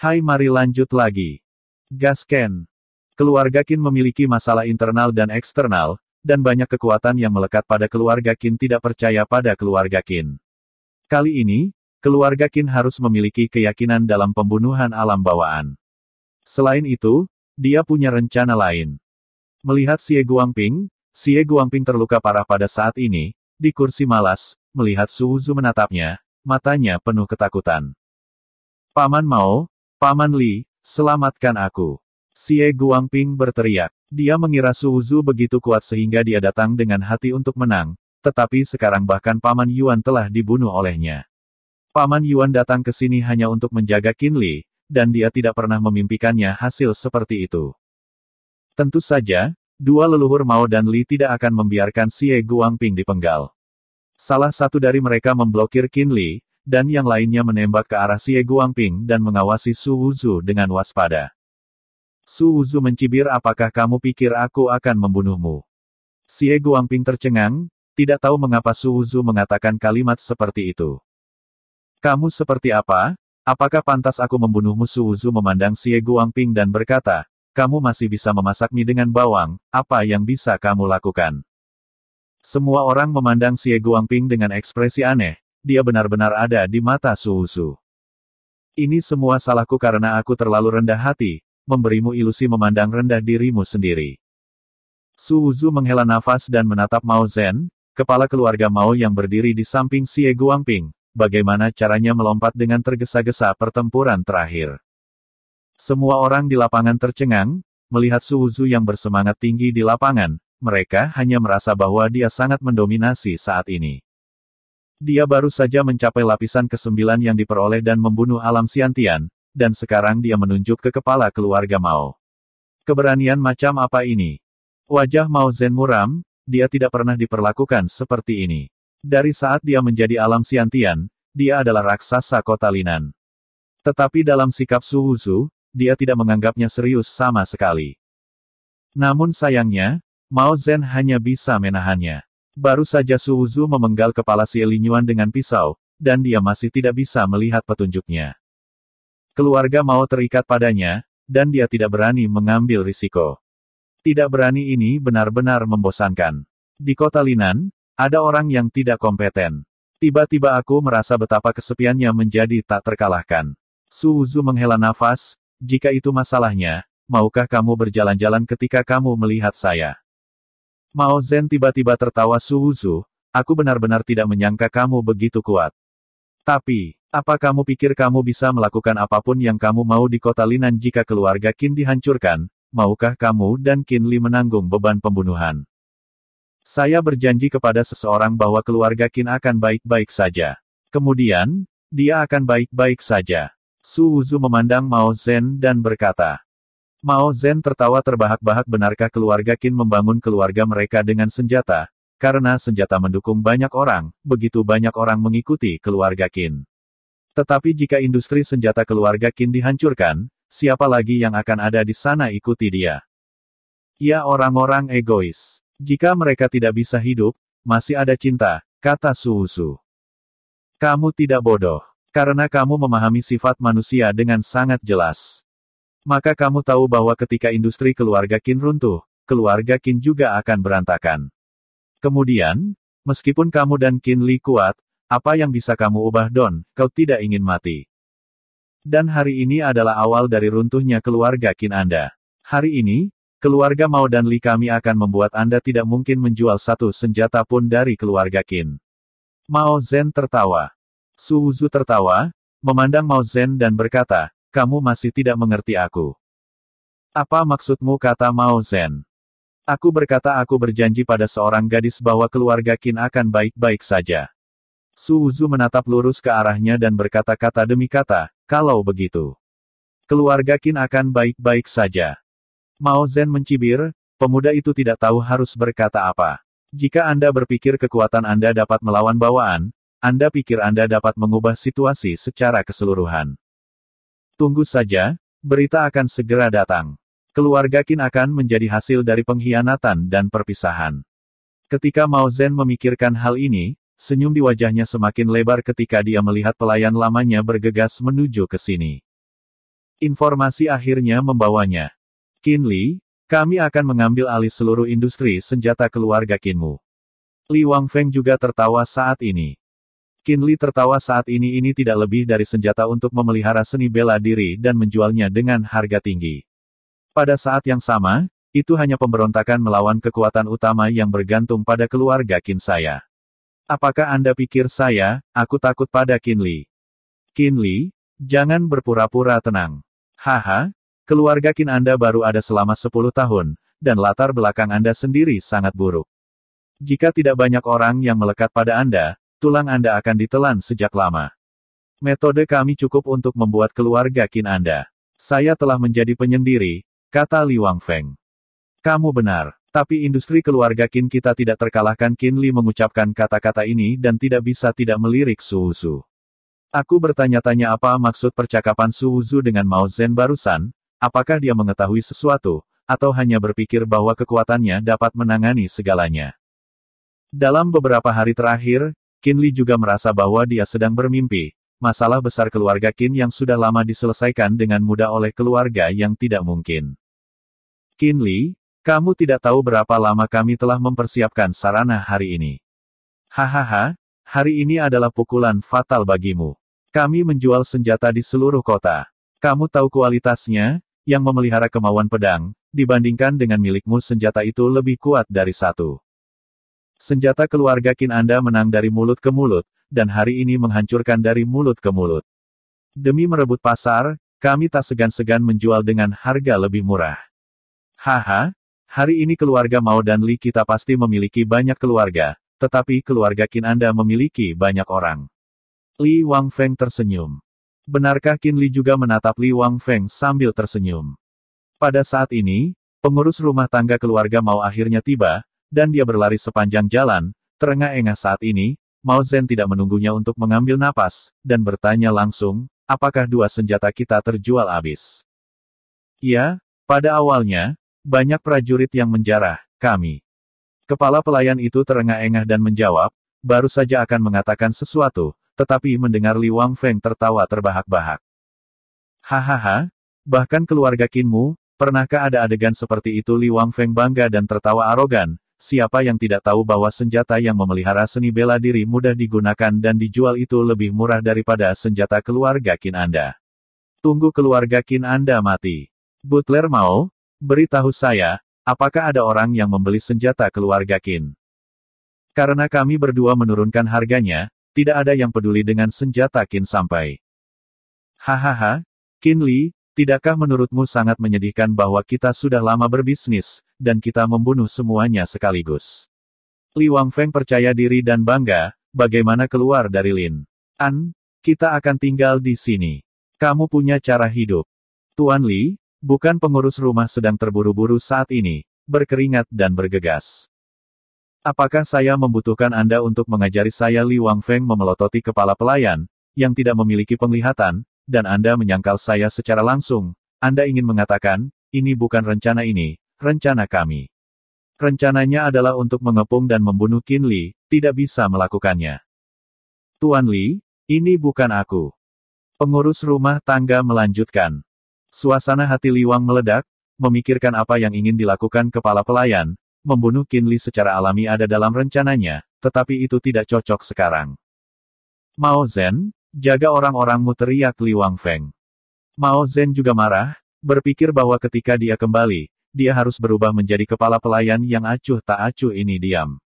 Hai mari lanjut lagi. Gasken. Keluarga Kin memiliki masalah internal dan eksternal, dan banyak kekuatan yang melekat pada keluarga Kin tidak percaya pada keluarga Kin. Kali ini, keluarga Kin harus memiliki keyakinan dalam pembunuhan alam bawaan. Selain itu, dia punya rencana lain. Melihat Xie Guangping, Xie Guangping terluka parah pada saat ini, di kursi malas, melihat Su Huzu menatapnya, matanya penuh ketakutan. Paman Mao, Paman Li, selamatkan aku. Xie Guangping berteriak. Dia mengira Suuzu begitu kuat sehingga dia datang dengan hati untuk menang, tetapi sekarang bahkan Paman Yuan telah dibunuh olehnya. Paman Yuan datang ke sini hanya untuk menjaga Qin Li, dan dia tidak pernah memimpikannya hasil seperti itu. Tentu saja, dua leluhur Mao dan Li tidak akan membiarkan Xie Guangping dipenggal. Salah satu dari mereka memblokir Qin Li, dan yang lainnya menembak ke arah Xie Guangping dan mengawasi Su Wuzu dengan waspada. Su Wuzu mencibir apakah kamu pikir aku akan membunuhmu. Xie Guangping tercengang, tidak tahu mengapa Su Wuzu mengatakan kalimat seperti itu. Kamu seperti apa? Apakah pantas aku membunuhmu Su Wuzu memandang Xie Guangping dan berkata, kamu masih bisa memasak mie dengan bawang, apa yang bisa kamu lakukan? Semua orang memandang Xie Guangping dengan ekspresi aneh, dia benar-benar ada di mata Suhusu. Ini semua salahku karena aku terlalu rendah hati, memberimu ilusi memandang rendah dirimu sendiri. Suhuzu menghela nafas dan menatap Mao Zhen, kepala keluarga Mao yang berdiri di samping Xie Guangping, bagaimana caranya melompat dengan tergesa-gesa pertempuran terakhir. Semua orang di lapangan tercengang, melihat Suhuzu yang bersemangat tinggi di lapangan, mereka hanya merasa bahwa dia sangat mendominasi saat ini. Dia baru saja mencapai lapisan ke-9 yang diperoleh dan membunuh alam Siantian, dan sekarang dia menunjuk ke kepala keluarga Mao. Keberanian macam apa ini? Wajah Mao Zen muram, dia tidak pernah diperlakukan seperti ini. Dari saat dia menjadi alam Siantian, dia adalah raksasa kota Linan. Tetapi dalam sikap Suhuzu, dia tidak menganggapnya serius sama sekali. Namun sayangnya, Mao Zhen hanya bisa menahannya. Baru saja Suuzu memenggal kepala si Elinyuan dengan pisau, dan dia masih tidak bisa melihat petunjuknya. Keluarga mau terikat padanya, dan dia tidak berani mengambil risiko. Tidak berani ini benar-benar membosankan. Di kota Linan, ada orang yang tidak kompeten. Tiba-tiba aku merasa betapa kesepiannya menjadi tak terkalahkan. Suuzu menghela nafas, jika itu masalahnya, maukah kamu berjalan-jalan ketika kamu melihat saya? Mao Zhen tiba-tiba tertawa suhuzu, aku benar-benar tidak menyangka kamu begitu kuat. Tapi, apa kamu pikir kamu bisa melakukan apapun yang kamu mau di kota Linan jika keluarga Qin dihancurkan? Maukah kamu dan Qin Li menanggung beban pembunuhan? Saya berjanji kepada seseorang bahwa keluarga Qin akan baik-baik saja. Kemudian, dia akan baik-baik saja. Su Wuzu memandang Mao Zhen dan berkata, Mao Zen tertawa terbahak-bahak benarkah keluarga Qin membangun keluarga mereka dengan senjata? Karena senjata mendukung banyak orang, begitu banyak orang mengikuti keluarga Qin. Tetapi jika industri senjata keluarga Qin dihancurkan, siapa lagi yang akan ada di sana ikuti dia? Ya orang-orang egois. Jika mereka tidak bisa hidup, masih ada cinta, kata Su Su. Kamu tidak bodoh, karena kamu memahami sifat manusia dengan sangat jelas. Maka kamu tahu bahwa ketika industri keluarga Kin runtuh, keluarga Kin juga akan berantakan. Kemudian, meskipun kamu dan Kin Li kuat, apa yang bisa kamu ubah Don, kau tidak ingin mati. Dan hari ini adalah awal dari runtuhnya keluarga Kin Anda. Hari ini, keluarga Mao dan Li kami akan membuat Anda tidak mungkin menjual satu senjata pun dari keluarga Qin. Mao Zhen tertawa. Su Wuzu tertawa, memandang Mao Zhen dan berkata, kamu masih tidak mengerti aku. Apa maksudmu kata Mao Zhen? Aku berkata aku berjanji pada seorang gadis bahwa keluarga Qin akan baik-baik saja. Su Wuzu menatap lurus ke arahnya dan berkata kata demi kata, kalau begitu. Keluarga Qin akan baik-baik saja. Mao Zhen mencibir, pemuda itu tidak tahu harus berkata apa. Jika Anda berpikir kekuatan Anda dapat melawan bawaan, Anda pikir Anda dapat mengubah situasi secara keseluruhan. Tunggu saja, berita akan segera datang. Keluarga Qin akan menjadi hasil dari pengkhianatan dan perpisahan. Ketika Mao Zhen memikirkan hal ini, senyum di wajahnya semakin lebar ketika dia melihat pelayan lamanya bergegas menuju ke sini. Informasi akhirnya membawanya. Qin Li, kami akan mengambil alih seluruh industri senjata keluarga Qinmu. Li Wang Feng juga tertawa saat ini. Kinli tertawa saat ini ini tidak lebih dari senjata untuk memelihara seni bela diri dan menjualnya dengan harga tinggi. Pada saat yang sama, itu hanya pemberontakan melawan kekuatan utama yang bergantung pada keluarga Kin saya. Apakah Anda pikir saya, aku takut pada Kinli? Kinli, jangan berpura-pura tenang. Haha, keluarga Kin Anda baru ada selama 10 tahun, dan latar belakang Anda sendiri sangat buruk. Jika tidak banyak orang yang melekat pada Anda, Tulang Anda akan ditelan sejak lama. Metode kami cukup untuk membuat keluarga kin Anda. Saya telah menjadi penyendiri, kata Li Wangfeng. Kamu benar, tapi industri keluarga kin kita tidak terkalahkan Kin Li mengucapkan kata-kata ini dan tidak bisa tidak melirik Su Suhuzu. Aku bertanya-tanya apa maksud percakapan Su Suhuzu dengan Mao Zhen barusan, apakah dia mengetahui sesuatu, atau hanya berpikir bahwa kekuatannya dapat menangani segalanya. Dalam beberapa hari terakhir, Qin Li juga merasa bahwa dia sedang bermimpi. Masalah besar keluarga Qin yang sudah lama diselesaikan dengan mudah oleh keluarga yang tidak mungkin. Qin Li, kamu tidak tahu berapa lama kami telah mempersiapkan sarana hari ini. Hahaha, hari ini adalah pukulan fatal bagimu. Kami menjual senjata di seluruh kota. Kamu tahu kualitasnya, yang memelihara kemauan pedang, dibandingkan dengan milikmu senjata itu lebih kuat dari satu. Senjata keluarga Kin Anda menang dari mulut ke mulut, dan hari ini menghancurkan dari mulut ke mulut. Demi merebut pasar, kami tak segan-segan menjual dengan harga lebih murah. Haha, hari ini keluarga Mao dan Li kita pasti memiliki banyak keluarga, tetapi keluarga Kin Anda memiliki banyak orang. Li Wang Feng tersenyum. Benarkah Kin Li juga menatap Li Wang Feng sambil tersenyum? Pada saat ini, pengurus rumah tangga keluarga Mao akhirnya tiba, dan dia berlari sepanjang jalan, terengah-engah saat ini, Mao Zhen tidak menunggunya untuk mengambil napas, dan bertanya langsung, apakah dua senjata kita terjual habis? Ya, pada awalnya, banyak prajurit yang menjarah, kami. Kepala pelayan itu terengah-engah dan menjawab, baru saja akan mengatakan sesuatu, tetapi mendengar Li Wang Feng tertawa terbahak-bahak. Hahaha, bahkan keluarga Kinmu, pernahkah ada adegan seperti itu Li Wang Feng bangga dan tertawa arogan, Siapa yang tidak tahu bahwa senjata yang memelihara seni bela diri mudah digunakan dan dijual itu lebih murah daripada senjata keluarga kin Anda? Tunggu keluarga kin Anda mati. Butler mau? Beritahu saya, apakah ada orang yang membeli senjata keluarga kin? Karena kami berdua menurunkan harganya, tidak ada yang peduli dengan senjata kin sampai. Hahaha, Kin Lee. Tidakkah menurutmu sangat menyedihkan bahwa kita sudah lama berbisnis, dan kita membunuh semuanya sekaligus? Li Wang Feng percaya diri dan bangga, bagaimana keluar dari Lin? An, kita akan tinggal di sini. Kamu punya cara hidup. Tuan Li, bukan pengurus rumah sedang terburu-buru saat ini, berkeringat dan bergegas. Apakah saya membutuhkan Anda untuk mengajari saya Li Wang Feng memelototi kepala pelayan, yang tidak memiliki penglihatan, dan Anda menyangkal saya secara langsung, Anda ingin mengatakan, ini bukan rencana ini, rencana kami. Rencananya adalah untuk mengepung dan membunuh Qin Li, tidak bisa melakukannya. Tuan Li, ini bukan aku. Pengurus rumah tangga melanjutkan. Suasana hati Li Wang meledak, memikirkan apa yang ingin dilakukan kepala pelayan, membunuh Qin Li secara alami ada dalam rencananya, tetapi itu tidak cocok sekarang. Mao Zen, Jaga orang-orangmu teriak Li Wang Feng. Mao Zhen juga marah, berpikir bahwa ketika dia kembali, dia harus berubah menjadi kepala pelayan yang acuh tak acuh ini diam.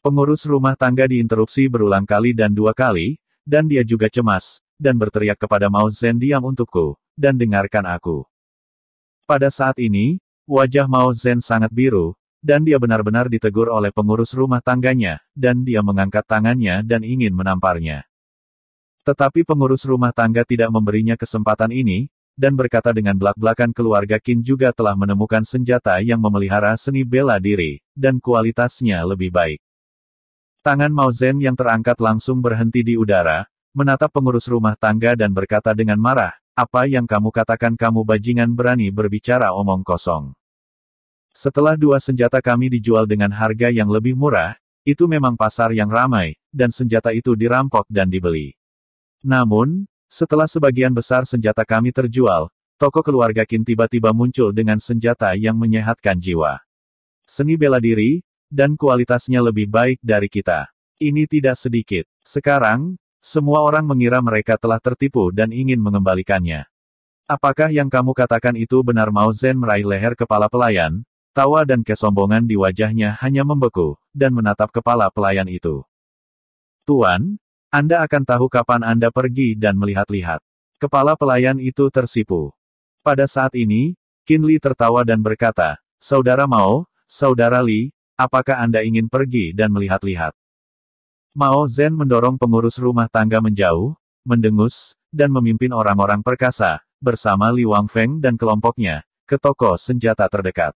Pengurus rumah tangga diinterupsi berulang kali dan dua kali, dan dia juga cemas, dan berteriak kepada Mao Zhen diam untukku, dan dengarkan aku. Pada saat ini, wajah Mao Zhen sangat biru, dan dia benar-benar ditegur oleh pengurus rumah tangganya, dan dia mengangkat tangannya dan ingin menamparnya. Tetapi pengurus rumah tangga tidak memberinya kesempatan ini, dan berkata dengan belak-belakan keluarga Qin juga telah menemukan senjata yang memelihara seni bela diri, dan kualitasnya lebih baik. Tangan Mao Zhen yang terangkat langsung berhenti di udara, menatap pengurus rumah tangga dan berkata dengan marah, apa yang kamu katakan kamu bajingan berani berbicara omong kosong. Setelah dua senjata kami dijual dengan harga yang lebih murah, itu memang pasar yang ramai, dan senjata itu dirampok dan dibeli. Namun, setelah sebagian besar senjata kami terjual, toko keluarga Qin tiba-tiba muncul dengan senjata yang menyehatkan jiwa. Seni bela diri, dan kualitasnya lebih baik dari kita. Ini tidak sedikit. Sekarang, semua orang mengira mereka telah tertipu dan ingin mengembalikannya. Apakah yang kamu katakan itu benar Mao Zen meraih leher kepala pelayan? Tawa dan kesombongan di wajahnya hanya membeku, dan menatap kepala pelayan itu. Tuan, anda akan tahu kapan Anda pergi dan melihat-lihat. Kepala pelayan itu tersipu. Pada saat ini, Kinley tertawa dan berkata, Saudara Mao, Saudara Li, apakah Anda ingin pergi dan melihat-lihat? Mao Zen mendorong pengurus rumah tangga menjauh, mendengus, dan memimpin orang-orang perkasa, bersama Li Wangfeng dan kelompoknya, ke toko senjata terdekat.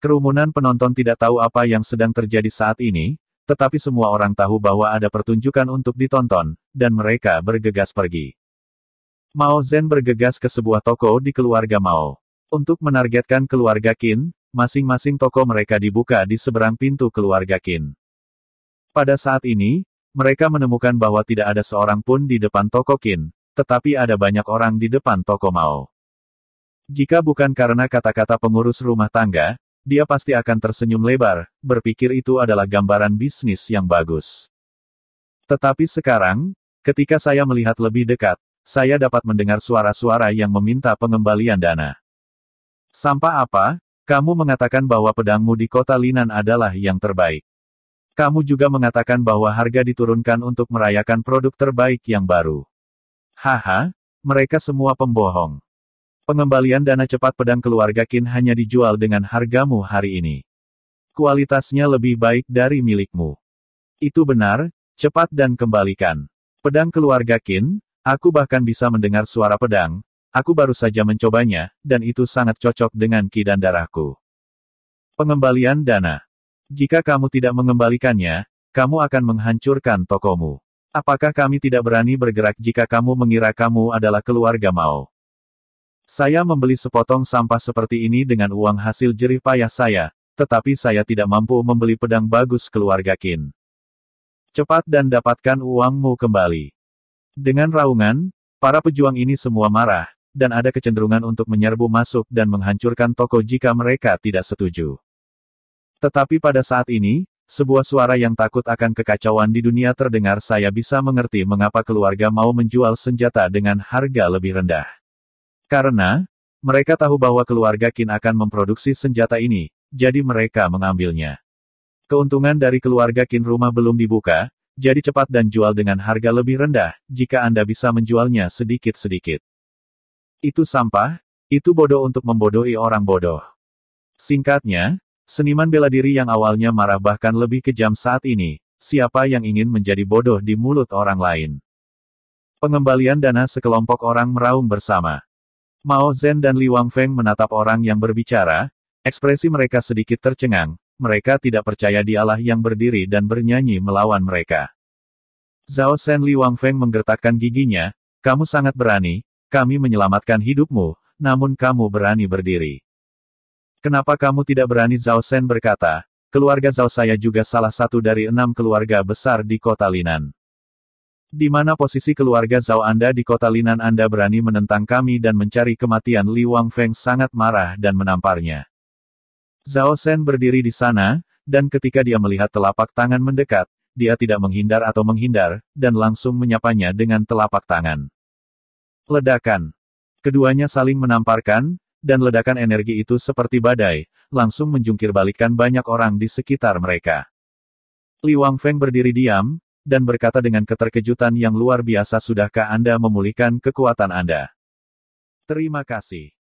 Kerumunan penonton tidak tahu apa yang sedang terjadi saat ini, tetapi semua orang tahu bahwa ada pertunjukan untuk ditonton, dan mereka bergegas pergi. Mao Zen bergegas ke sebuah toko di keluarga Mao. Untuk menargetkan keluarga Qin, masing-masing toko mereka dibuka di seberang pintu keluarga Qin. Pada saat ini, mereka menemukan bahwa tidak ada seorang pun di depan toko Qin, tetapi ada banyak orang di depan toko Mao. Jika bukan karena kata-kata pengurus rumah tangga, dia pasti akan tersenyum lebar, berpikir itu adalah gambaran bisnis yang bagus. Tetapi sekarang, ketika saya melihat lebih dekat, saya dapat mendengar suara-suara yang meminta pengembalian dana. Sampah apa? Kamu mengatakan bahwa pedangmu di kota Linan adalah yang terbaik. Kamu juga mengatakan bahwa harga diturunkan untuk merayakan produk terbaik yang baru. Haha, mereka semua pembohong. Pengembalian dana cepat pedang keluarga Kin hanya dijual dengan hargamu hari ini. Kualitasnya lebih baik dari milikmu. Itu benar, cepat dan kembalikan. Pedang keluarga Kin, aku bahkan bisa mendengar suara pedang, aku baru saja mencobanya, dan itu sangat cocok dengan ki dan darahku. Pengembalian dana. Jika kamu tidak mengembalikannya, kamu akan menghancurkan tokomu. Apakah kami tidak berani bergerak jika kamu mengira kamu adalah keluarga Mao? Saya membeli sepotong sampah seperti ini dengan uang hasil jerih payah saya, tetapi saya tidak mampu membeli pedang bagus keluarga Kin. Cepat dan dapatkan uangmu kembali. Dengan raungan, para pejuang ini semua marah, dan ada kecenderungan untuk menyerbu masuk dan menghancurkan toko jika mereka tidak setuju. Tetapi pada saat ini, sebuah suara yang takut akan kekacauan di dunia terdengar saya bisa mengerti mengapa keluarga mau menjual senjata dengan harga lebih rendah. Karena, mereka tahu bahwa keluarga Qin akan memproduksi senjata ini, jadi mereka mengambilnya. Keuntungan dari keluarga Qin rumah belum dibuka, jadi cepat dan jual dengan harga lebih rendah, jika Anda bisa menjualnya sedikit-sedikit. Itu sampah, itu bodoh untuk membodohi orang bodoh. Singkatnya, seniman bela diri yang awalnya marah bahkan lebih kejam saat ini, siapa yang ingin menjadi bodoh di mulut orang lain. Pengembalian dana sekelompok orang meraung bersama. Mao Zhen dan Li Wang Feng menatap orang yang berbicara, ekspresi mereka sedikit tercengang, mereka tidak percaya dialah yang berdiri dan bernyanyi melawan mereka. Zhao Shen Li Wang Feng menggertakkan giginya, kamu sangat berani, kami menyelamatkan hidupmu, namun kamu berani berdiri. Kenapa kamu tidak berani Zhao Shen berkata, keluarga Zhao saya juga salah satu dari enam keluarga besar di kota Linan. Di mana posisi keluarga Zhao Anda di kota Linan Anda berani menentang kami dan mencari kematian Li Wang Feng sangat marah dan menamparnya. Zhao Shen berdiri di sana, dan ketika dia melihat telapak tangan mendekat, dia tidak menghindar atau menghindar, dan langsung menyapanya dengan telapak tangan. Ledakan. Keduanya saling menamparkan, dan ledakan energi itu seperti badai, langsung menjungkir banyak orang di sekitar mereka. Li Wang Feng berdiri diam, dan berkata dengan keterkejutan yang luar biasa sudahkah Anda memulihkan kekuatan Anda? Terima kasih.